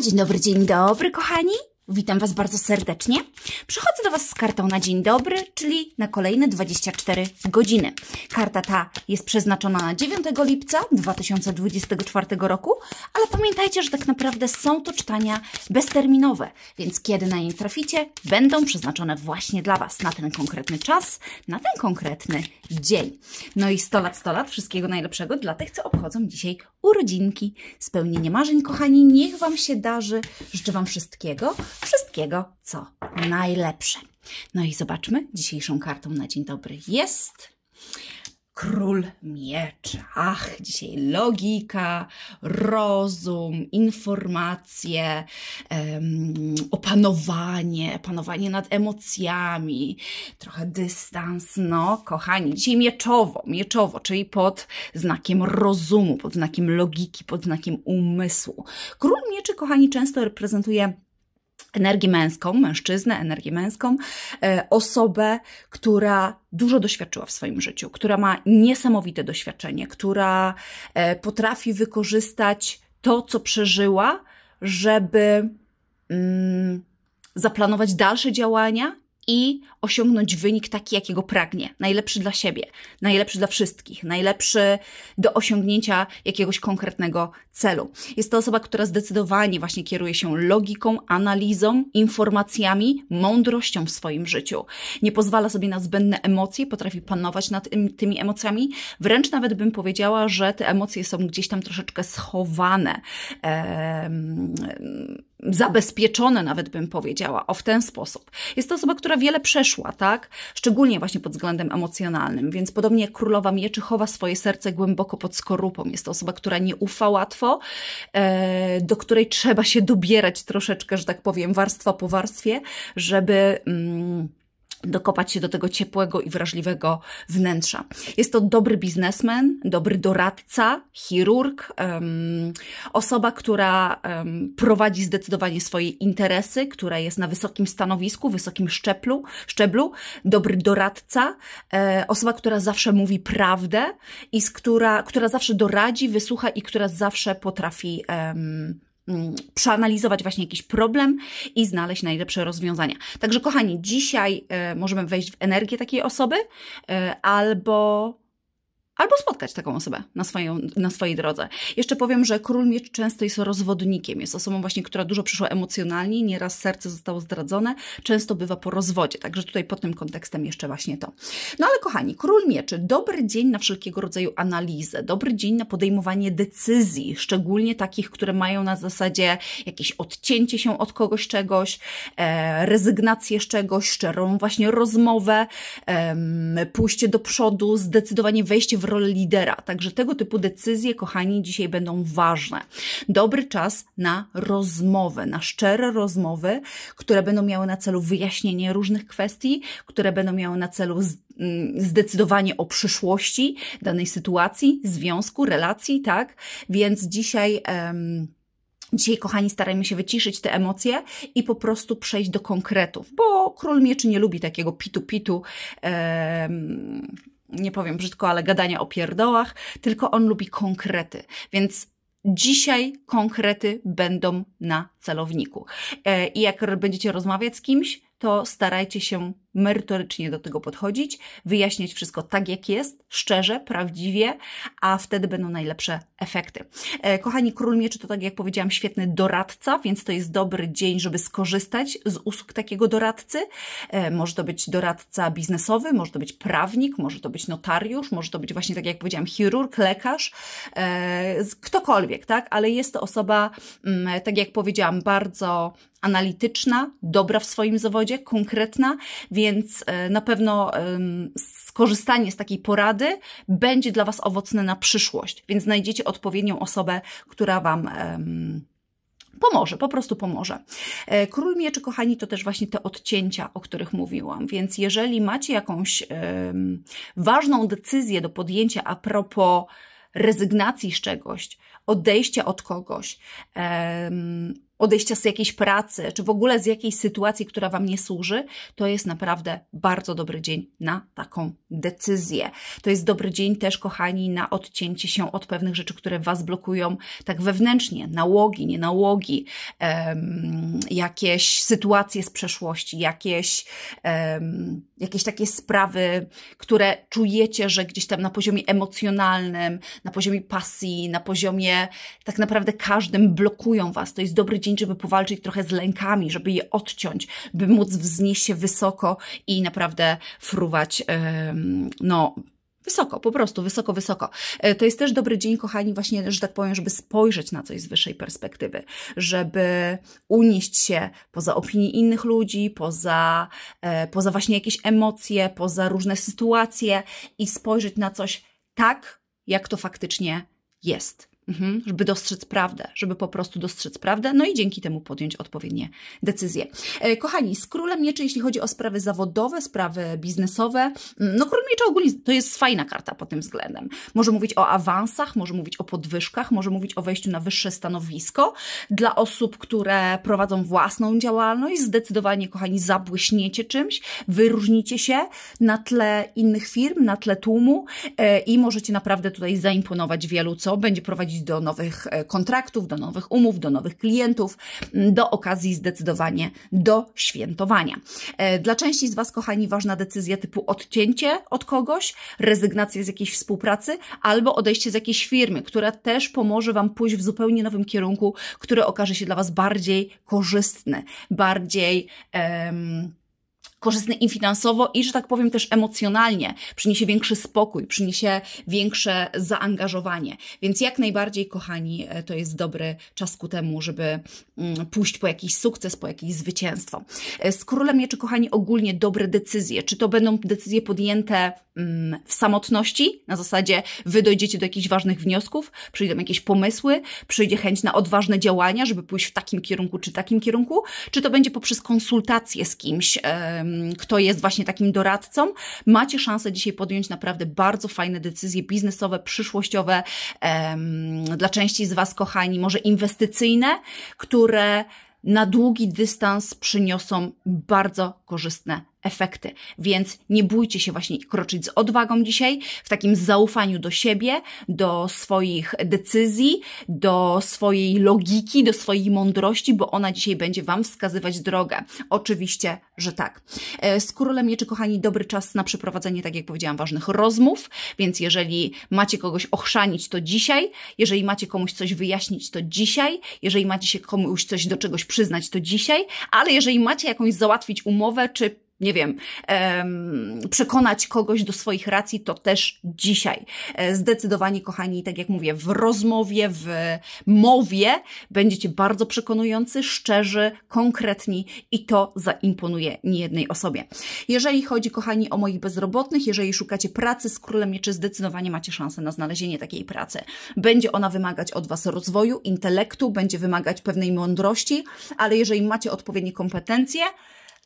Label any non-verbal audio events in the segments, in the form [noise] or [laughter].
dzień dobry, dzień dobry, kochani. Witam Was bardzo serdecznie. Przychodzę do Was z kartą na dzień dobry, czyli na kolejne 24 godziny. Karta ta jest przeznaczona na 9 lipca 2024 roku, ale pamiętajcie, że tak naprawdę są to czytania bezterminowe, więc kiedy na nie traficie, będą przeznaczone właśnie dla Was na ten konkretny czas, na ten konkretny dzień. No i 100 lat, 100 lat, wszystkiego najlepszego dla tych, co obchodzą dzisiaj urodzinki, spełnienie marzeń, kochani. Niech Wam się darzy. Życzę Wam wszystkiego, wszystkiego, co najlepsze. No i zobaczmy, dzisiejszą kartą na dzień dobry jest król miecza. Ach, dzisiaj logika, rozum, informacje, um, opanowanie, opanowanie nad emocjami, trochę dystans. No, kochani, dzisiaj mieczowo, mieczowo, czyli pod znakiem rozumu, pod znakiem logiki, pod znakiem umysłu. Król mieczy, kochani, często reprezentuje energię męską, mężczyznę, energię męską, e, osobę, która dużo doświadczyła w swoim życiu, która ma niesamowite doświadczenie, która e, potrafi wykorzystać to, co przeżyła, żeby mm, zaplanować dalsze działania i osiągnąć wynik taki, jakiego pragnie. Najlepszy dla siebie, najlepszy dla wszystkich, najlepszy do osiągnięcia jakiegoś konkretnego celu. Jest to osoba, która zdecydowanie właśnie kieruje się logiką, analizą, informacjami, mądrością w swoim życiu. Nie pozwala sobie na zbędne emocje, potrafi panować nad tymi emocjami. Wręcz nawet bym powiedziała, że te emocje są gdzieś tam troszeczkę schowane. Eee, zabezpieczone nawet bym powiedziała, o w ten sposób. Jest to osoba, która wiele przeszła, tak? Szczególnie właśnie pod względem emocjonalnym, więc podobnie jak królowa mieczy chowa swoje serce głęboko pod skorupą. Jest to osoba, która nie ufa łatwo, e, do której trzeba się dobierać troszeczkę, że tak powiem, warstwa po warstwie, żeby... Mm, dokopać się do tego ciepłego i wrażliwego wnętrza. Jest to dobry biznesmen, dobry doradca, chirurg, um, osoba, która um, prowadzi zdecydowanie swoje interesy, która jest na wysokim stanowisku, wysokim szczeblu, szczeblu dobry doradca, e, osoba, która zawsze mówi prawdę i z która, która zawsze doradzi, wysłucha i która zawsze potrafi um, Mm, przeanalizować właśnie jakiś problem i znaleźć najlepsze rozwiązania. Także kochani, dzisiaj e, możemy wejść w energię takiej osoby e, albo albo spotkać taką osobę na, swoją, na swojej drodze. Jeszcze powiem, że król miecz często jest rozwodnikiem, jest osobą właśnie, która dużo przyszła emocjonalnie, nieraz serce zostało zdradzone, często bywa po rozwodzie, także tutaj pod tym kontekstem jeszcze właśnie to. No ale kochani, król mieczy, dobry dzień na wszelkiego rodzaju analizę, dobry dzień na podejmowanie decyzji, szczególnie takich, które mają na zasadzie jakieś odcięcie się od kogoś czegoś, e, rezygnację z czegoś, szczerą właśnie rozmowę, e, pójście do przodu, zdecydowanie wejście w rolę lidera. Także tego typu decyzje, kochani, dzisiaj będą ważne. Dobry czas na rozmowę, na szczere rozmowy, które będą miały na celu wyjaśnienie różnych kwestii, które będą miały na celu mm, zdecydowanie o przyszłości danej sytuacji, związku, relacji, tak? Więc dzisiaj. Um, Dzisiaj, kochani, starajmy się wyciszyć te emocje i po prostu przejść do konkretów, bo król mieczy nie lubi takiego pitu-pitu. Um, nie powiem brzydko, ale gadania o pierdołach, tylko on lubi konkrety. Więc Dzisiaj konkrety będą na celowniku. E, I jak będziecie rozmawiać z kimś, to starajcie się merytorycznie do tego podchodzić, wyjaśniać wszystko tak, jak jest, szczerze, prawdziwie, a wtedy będą najlepsze efekty. E, kochani, król mieczy to, tak jak powiedziałam, świetny doradca, więc to jest dobry dzień, żeby skorzystać z usług takiego doradcy. E, może to być doradca biznesowy, może to być prawnik, może to być notariusz, może to być właśnie, tak jak powiedziałam, chirurg, lekarz, e, ktokolwiek, tak? Ale jest to osoba, mm, tak jak powiedziałam, bardzo analityczna, dobra w swoim zawodzie, konkretna, więc więc e, na pewno skorzystanie z takiej porady będzie dla Was owocne na przyszłość, więc znajdziecie odpowiednią osobę, która Wam pomoże, po prostu pomoże. E, Król mieczy, kochani, to też właśnie te odcięcia, o których mówiłam. Więc jeżeli macie jakąś ważną decyzję do podjęcia a propos rezygnacji z czegoś, odejścia od kogoś, odejścia z jakiejś pracy, czy w ogóle z jakiejś sytuacji, która Wam nie służy, to jest naprawdę bardzo dobry dzień na taką decyzję. To jest dobry dzień też, kochani, na odcięcie się od pewnych rzeczy, które Was blokują tak wewnętrznie, nałogi, nie um, jakieś sytuacje z przeszłości, jakieś, um, jakieś takie sprawy, które czujecie, że gdzieś tam na poziomie emocjonalnym, na poziomie pasji, na poziomie tak naprawdę każdym blokują Was. To jest dobry dzień 10, żeby powalczyć trochę z lękami, żeby je odciąć, by móc wznieść się wysoko i naprawdę fruwać, no, Wysoko, po prostu, wysoko, wysoko. E, to jest też dobry dzień, kochani, właśnie, że tak powiem, żeby spojrzeć na coś z wyższej perspektywy, żeby unieść się poza opinii innych ludzi, poza, e, poza właśnie jakieś emocje, poza różne sytuacje i spojrzeć na coś tak, jak to faktycznie jest mhm, żeby dostrzec prawdę, żeby po prostu dostrzec prawdę, no i dzięki temu podjąć odpowiednie decyzje. E, kochani, z królem mieczy, jeśli chodzi o sprawy zawodowe, sprawy biznesowe, mm, no król mieczy ogólnie to jest fajna karta pod tym względem. Może mówić o awansach, może mówić o podwyżkach, może mówić o wejściu na wyższe stanowisko. Dla osób, które prowadzą własną działalność, zdecydowanie, kochani, zabłyśniecie czymś, wyróżnicie się na tle innych firm, na tle tłumu e, i możecie naprawdę tutaj zaimponować wielu, co będzie prowadzić do nowych e, kontraktów, do nowych umów, do nowych klientów, do okazji zdecydowanie do świętowania. E, dla części z Was, kochani, ważna decyzja typu odcięcie od kogoś, rezygnacja z jakiejś współpracy albo odejście z jakiejś firmy, która też pomoże Wam pójść w zupełnie nowym kierunku, który okaże się dla Was bardziej korzystny, bardziej. Um, korzystny i finansowo i, że tak powiem, też emocjonalnie. Przyniesie większy spokój, przyniesie większe zaangażowanie. Więc jak najbardziej, kochani, e, to jest dobry czas ku temu, żeby mm, pójść po jakiś sukces, po jakieś zwycięstwo. E, z królem mieczy, kochani, ogólnie dobre decyzje. Czy to będą decyzje podjęte Mm, w samotności, na zasadzie wy dojdziecie do jakichś ważnych wniosków, przyjdą jakieś pomysły, przyjdzie chęć na odważne działania, żeby pójść w takim kierunku czy takim kierunku, czy to będzie poprzez konsultacje z kimś, kto jest właśnie takim doradcą, macie szansę dzisiaj podjąć naprawdę bardzo fajne decyzje biznesowe, przyszłościowe, dla części z Was, kochani, może inwestycyjne, które na długi dystans przyniosą bardzo korzystne efekty. Więc nie bójcie się właśnie kroczyć z odwagą dzisiaj, w takim zaufaniu do siebie, do swoich decyzji, do swojej logiki, do swojej mądrości, bo ona dzisiaj będzie Wam wskazywać drogę. Oczywiście, że tak. E, z królem mieczy, kochani, dobry czas na przeprowadzenie, tak jak powiedziałam, ważnych rozmów, więc jeżeli macie kogoś ochrzanić, to dzisiaj, jeżeli macie komuś coś wyjaśnić, to dzisiaj, jeżeli macie się komuś coś do czegoś przyznać, to dzisiaj, ale jeżeli macie jakąś załatwić umowę czy nie wiem, przekonać kogoś do swoich racji, to też dzisiaj. E, zdecydowanie, kochani, tak jak mówię, w rozmowie, w mowie będziecie bardzo przekonujący, szczerzy, konkretni i to zaimponuje niejednej osobie. Jeżeli chodzi, kochani, o moich bezrobotnych, jeżeli szukacie pracy z królem mieczy, zdecydowanie macie szansę na znalezienie takiej pracy. Będzie ona wymagać od Was rozwoju, intelektu, będzie wymagać pewnej mądrości, ale jeżeli macie odpowiednie kompetencje,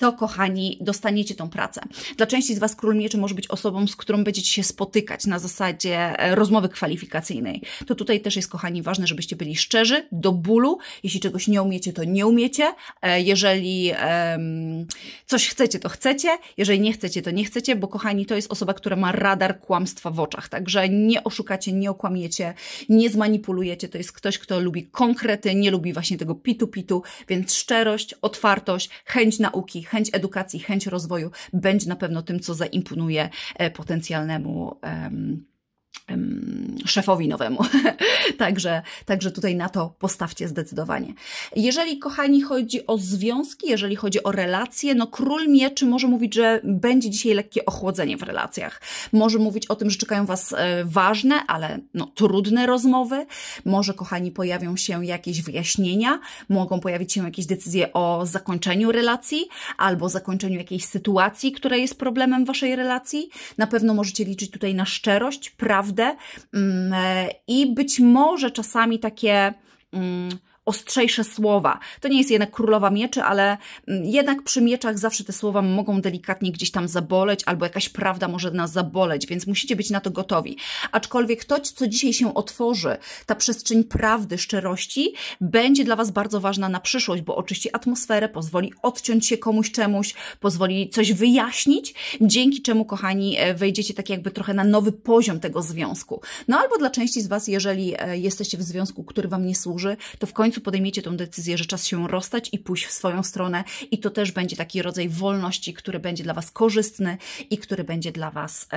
to kochani, dostaniecie tą pracę. Dla części z Was król mieczy może być osobą, z którą będziecie się spotykać na zasadzie e, rozmowy kwalifikacyjnej. To tutaj też jest, kochani, ważne, żebyście byli szczerzy, do bólu. Jeśli czegoś nie umiecie, to nie umiecie. E, jeżeli um, coś chcecie, to chcecie. Jeżeli nie chcecie, to nie chcecie, bo kochani, to jest osoba, która ma radar kłamstwa w oczach. Także nie oszukacie, nie okłamiecie, nie zmanipulujecie. To jest ktoś, kto lubi konkrety, nie lubi właśnie tego pitu-pitu, więc szczerość, otwartość, chęć nauki, chęć edukacji, chęć rozwoju będzie na pewno tym, co zaimponuje e, potencjalnemu. Um, szefowi nowemu. [laughs] także, także tutaj na to postawcie zdecydowanie. Jeżeli, kochani, chodzi o związki, jeżeli chodzi o relacje, no król mieczy może mówić, że będzie dzisiaj lekkie ochłodzenie w relacjach. Może mówić o tym, że czekają Was e, ważne, ale no, trudne rozmowy. Może, kochani, pojawią się jakieś wyjaśnienia, mogą pojawić się jakieś decyzje o zakończeniu relacji albo zakończeniu jakiejś sytuacji, która jest problemem Waszej relacji. Na pewno możecie liczyć tutaj na szczerość, prawdę, Mm, e, i być może czasami takie mm, ostrzejsze słowa. To nie jest jednak królowa mieczy, ale mm, jednak przy mieczach zawsze te słowa mogą delikatnie gdzieś tam zaboleć, albo jakaś prawda może nas zaboleć, więc musicie być na to gotowi. Aczkolwiek to, co dzisiaj się otworzy, ta przestrzeń prawdy, szczerości, będzie dla Was bardzo ważna na przyszłość, bo oczyści atmosferę, pozwoli odciąć się komuś czemuś, pozwoli coś wyjaśnić, dzięki czemu, kochani, e, wejdziecie tak jakby trochę na nowy poziom tego związku. No albo dla części z Was, jeżeli e, jesteście w związku, który Wam nie służy, to w końcu końcu podejmiecie tą decyzję, że czas się rozstać i pójść w swoją stronę, i to też będzie taki rodzaj wolności, który będzie dla Was korzystny i który będzie dla Was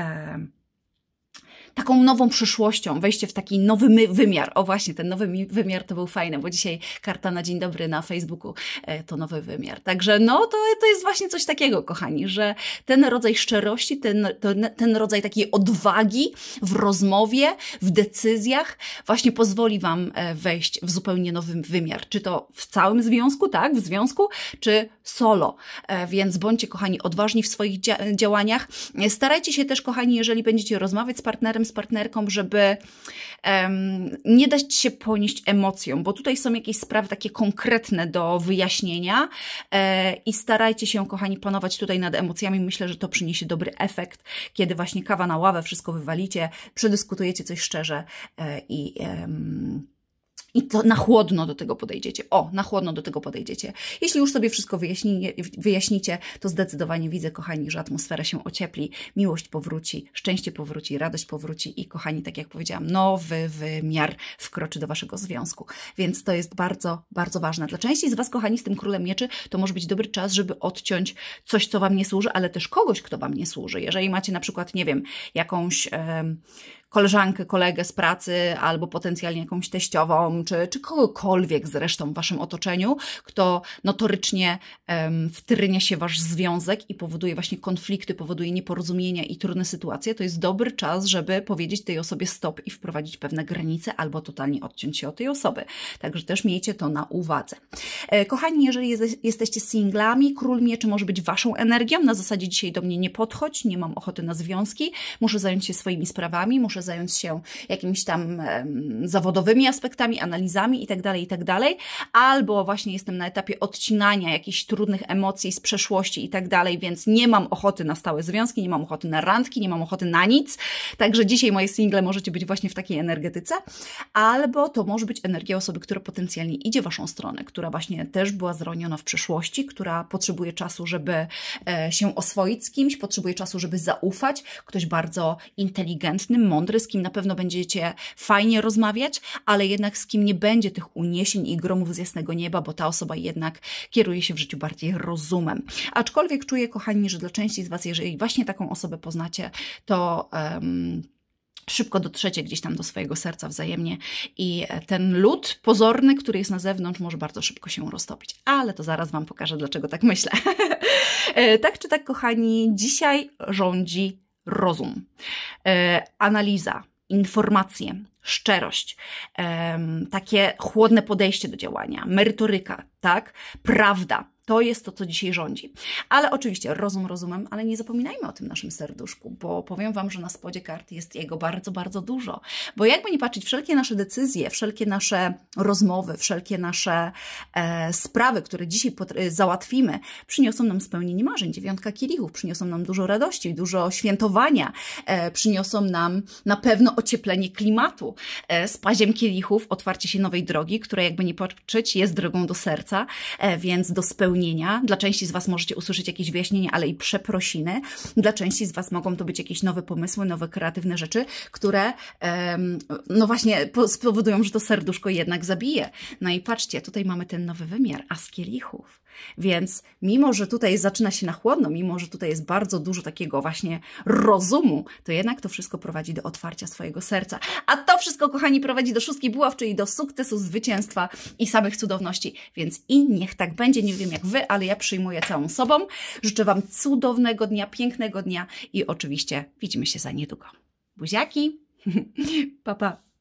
taką nową przyszłością, wejście w taki nowy wymiar. O właśnie, ten nowy wymiar to był fajny, bo dzisiaj karta na dzień dobry na Facebooku e, to nowy wymiar. Także no, to, to jest właśnie coś takiego, kochani, że ten rodzaj szczerości, ten, ten, ten rodzaj takiej odwagi w rozmowie, w decyzjach właśnie pozwoli Wam e, wejść w zupełnie nowy wymiar. Czy to w całym związku, tak, w związku, czy solo. E, więc bądźcie, kochani, odważni w swoich dzia działaniach. Starajcie się też, kochani, jeżeli będziecie rozmawiać z partnerem, z partnerką, żeby um, nie dać się ponieść emocjom, bo tutaj są jakieś sprawy takie konkretne do wyjaśnienia e, i starajcie się, kochani, panować tutaj nad emocjami. Myślę, że to przyniesie dobry efekt, kiedy właśnie kawa na ławę, wszystko wywalicie, przedyskutujecie coś szczerze e, i. E, i to na chłodno do tego podejdziecie. O, na chłodno do tego podejdziecie. Jeśli już sobie wszystko wyjaśni, wyjaśnicie, to zdecydowanie widzę, kochani, że atmosfera się ociepli, miłość powróci, szczęście powróci, radość powróci i, kochani, tak jak powiedziałam, nowy wymiar wkroczy do Waszego związku. Więc to jest bardzo, bardzo ważne. Dla części z Was, kochani, z tym królem mieczy, to może być dobry czas, żeby odciąć coś, co Wam nie służy, ale też kogoś, kto Wam nie służy. Jeżeli macie na przykład, nie wiem, jakąś koleżankę, kolegę z pracy albo potencjalnie jakąś teściową, czy, czy kogokolwiek zresztą w waszym otoczeniu, kto notorycznie um, wtrynia się wasz związek i powoduje właśnie konflikty, powoduje nieporozumienia i trudne sytuacje, to jest dobry czas, żeby powiedzieć tej osobie stop i wprowadzić pewne granice albo totalnie odciąć się od tej osoby. Także też miejcie to na uwadze. E, kochani, jeżeli jesteście singlami, król mieczy może być waszą energią. Na zasadzie dzisiaj do mnie nie podchodź, nie mam ochoty na związki, muszę zająć się swoimi sprawami, muszę zająć się jakimiś tam zawodowymi aspektami, analizami itd., tak itd., tak albo właśnie jestem na etapie odcinania jakichś trudnych emocji z przeszłości itd., tak więc nie mam ochoty na stałe związki, nie mam ochoty na randki, nie mam ochoty na nic. Także dzisiaj moje single możecie być właśnie w takiej energetyce, albo to może być energia osoby, która potencjalnie idzie w waszą stronę, która właśnie też była zraniona w przeszłości, która potrzebuje czasu, żeby e, się oswoić z kimś, potrzebuje czasu, żeby zaufać. Ktoś bardzo inteligentny, mądry, z kim na pewno będziecie fajnie rozmawiać, ale jednak z kim nie będzie tych uniesień i gromów z jasnego nieba, bo ta osoba jednak kieruje się w życiu bardziej rozumem. Aczkolwiek czuję, kochani, że dla części z Was, jeżeli właśnie taką osobę poznacie, to. Um, szybko dotrzecie gdzieś tam do swojego serca wzajemnie i e, ten lód pozorny, który jest na zewnątrz, może bardzo szybko się roztopić. Ale to zaraz Wam pokażę, dlaczego tak myślę. [laughs] E, tak czy tak, kochani, dzisiaj rządzi rozum, e, analiza, informacje, szczerość, takie chłodne podejście do działania, merytoryka, tak? Prawda. To jest to, co dzisiaj rządzi. Ale oczywiście rozum rozumem, ale nie zapominajmy o tym naszym serduszku, bo powiem Wam, że na spodzie karty jest jego bardzo, bardzo dużo. Bo jakby nie patrzeć, wszelkie nasze decyzje, wszelkie nasze rozmowy, wszelkie nasze e, sprawy, które dzisiaj e, załatwimy, przyniosą nam spełnienie marzeń, dziewiątka kielichów, przyniosą nam dużo radości, dużo świętowania, e, przyniosą nam na pewno ocieplenie klimatu, e, z paziem kielichów, otwarcie się nowej drogi, która jakby nie patrzeć jest drogą do serca, e, więc do spełnienia dla części z Was możecie usłyszeć jakieś wyjaśnienia, ale i przeprosiny. Dla części z Was mogą to być jakieś nowe pomysły, nowe kreatywne rzeczy, które no właśnie spowodują, że to serduszko jednak zabije. No i patrzcie, tutaj mamy ten nowy wymiar, a z kielichów. Więc mimo, że tutaj zaczyna się na chłodno, mimo, że tutaj jest bardzo dużo takiego właśnie rozumu, to jednak to wszystko prowadzi do otwarcia swojego serca. A to wszystko, kochani, prowadzi do szóstki buław, czyli do sukcesu, zwycięstwa i samych cudowności. Więc i niech tak będzie. Nie wiem, jak jak Wy, ale ja przyjmuję całą sobą. Życzę Wam cudownego dnia, pięknego dnia i oczywiście widzimy się za niedługo. Buziaki, papa. [laughs] Pa.